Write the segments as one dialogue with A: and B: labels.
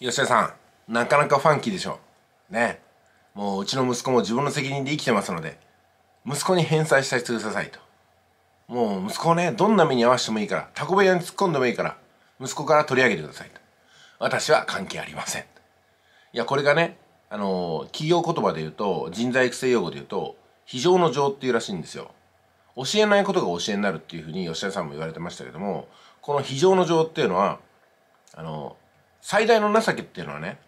A: 吉田さんなかなかファンキーでしょねもううちの息子も自分の責任で生きてますので息子に返済させてくださいともう息子をねどんな目に合わせてもいいからタコ部屋に突っ込んでもいいから息子から取り上げてくださいと私は関係ありませんいやこれがねあの企業言葉で言うと人材育成用語で言うと非常の情っていうらしいんですよ教えないことが教えになるっていうふうに吉田さんも言われてましたけどもこの非常の情っていうのはあの最大の情けっていうのはね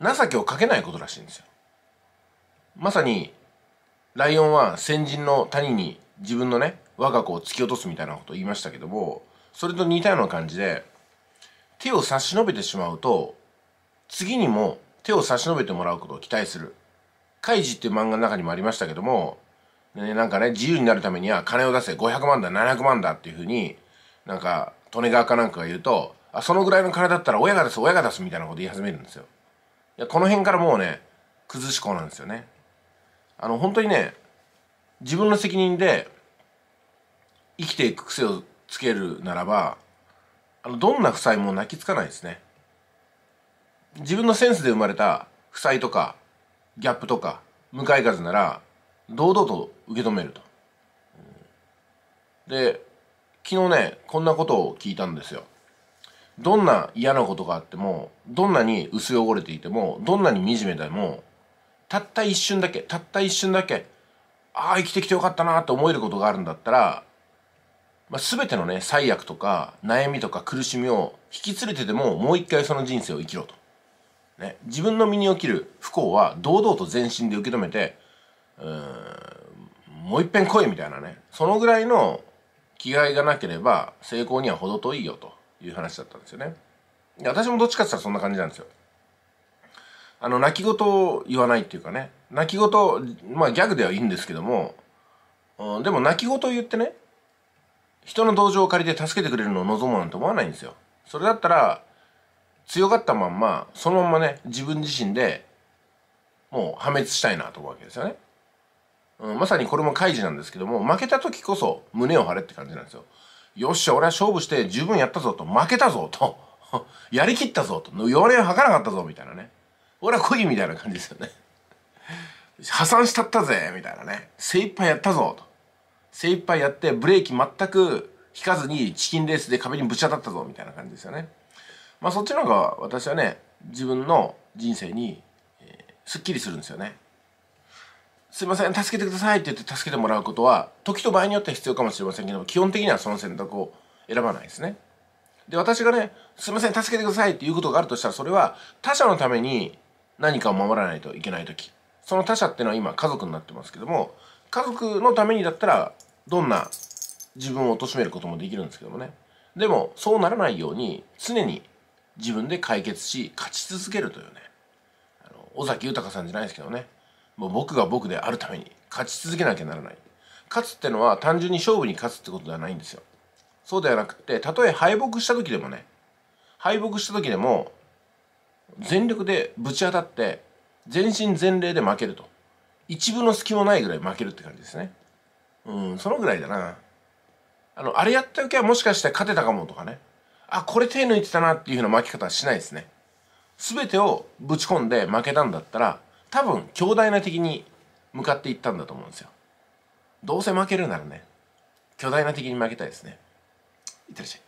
A: 情けをかけないことらしいんですよまさにライオンは先人の谷に自分のね我が子を突き落とすみたいなことを言いましたけどもそれと似たような感じで手を差し伸べてしまうと次にも手を差し伸べてもらうことを期待する「カイジ」っていう漫画の中にもありましたけども、ね、なんかね自由になるためには金を出せ500万だ700万だっていうふうになんか利根川かなんかが言うとあ、そのぐらいの体だったら親が出す、親が出すみたいなこと言い始めるんですよ。いや、この辺からもうね、崩し子なんですよね。あの、本当にね、自分の責任で生きていく癖をつけるならば、あの、どんな負債も泣きつかないですね。自分のセンスで生まれた負債とか、ギャップとか、向かい風なら、堂々と受け止めると。で、昨日ね、こんなことを聞いたんですよ。どんな嫌なことがあってもどんなに薄汚れていてもどんなに惨めでもたった一瞬だけたった一瞬だけああ生きてきてよかったなって思えることがあるんだったら、まあ、全てのね最悪とか悩みとか苦しみを引き連れてでももう一回その人生を生きろと。ね、自分の身に起きる不幸は堂々と全身で受け止めてうんもう一遍来いみたいなねそのぐらいの気概がなければ成功には程遠いよという話だったんですよね。私もどっちかって言ったらそんな感じなんですよ。あの、泣き言を言わないっていうかね、泣き言、まあギャグではいいんですけども、うん、でも泣き言を言ってね、人の同情を借りて助けてくれるのを望むなんて思わないんですよ。それだったら、強かったまんま、そのままね、自分自身でもう破滅したいなと思うわけですよね。うん、まさにこれも開示なんですけども、負けた時こそ胸を張れって感じなんですよ。よっしゃ俺は勝負して十分やったぞと負けたぞと やりきったぞと弱音を吐かなかったぞみたいなね俺は来いみたいな感じですよね破産したったぜみたいなね精一杯やったぞと精一杯やってブレーキ全く引かずにチキンレースで壁にぶち当たったぞみたいな感じですよねまあそっちの方が私はね自分の人生に、えー、すっきりするんですよねすいません助けてくださいって言って助けてもらうことは時と場合によっては必要かもしれませんけども基本的にはその選択を選ばないですね。で私がね「すいません助けてください」っていうことがあるとしたらそれは他者のために何かを守らないといけない時その他者っていうのは今家族になってますけども家族のためにだったらどんな自分を貶めることもできるんですけどもねでもそうならないように常に自分で解決し勝ち続けるというね尾崎豊さんじゃないですけどねもう僕が僕であるために勝ち続けなきゃならない勝つってのは単純に勝負に勝つってことではないんですよそうではなくてたとえ敗北した時でもね敗北した時でも全力でぶち当たって全身全霊で負けると一分の隙もないぐらい負けるって感じですねうんそのぐらいだなあのあれやった時はもしかして勝てたかもとかねあこれ手抜いてたなっていうふうな負け方はしないですね全てをぶち込んで負けたんだったら多分強大な敵に向かっていったんだと思うんですよどうせ負けるならね巨大な敵に負けたいですねいってらっしゃい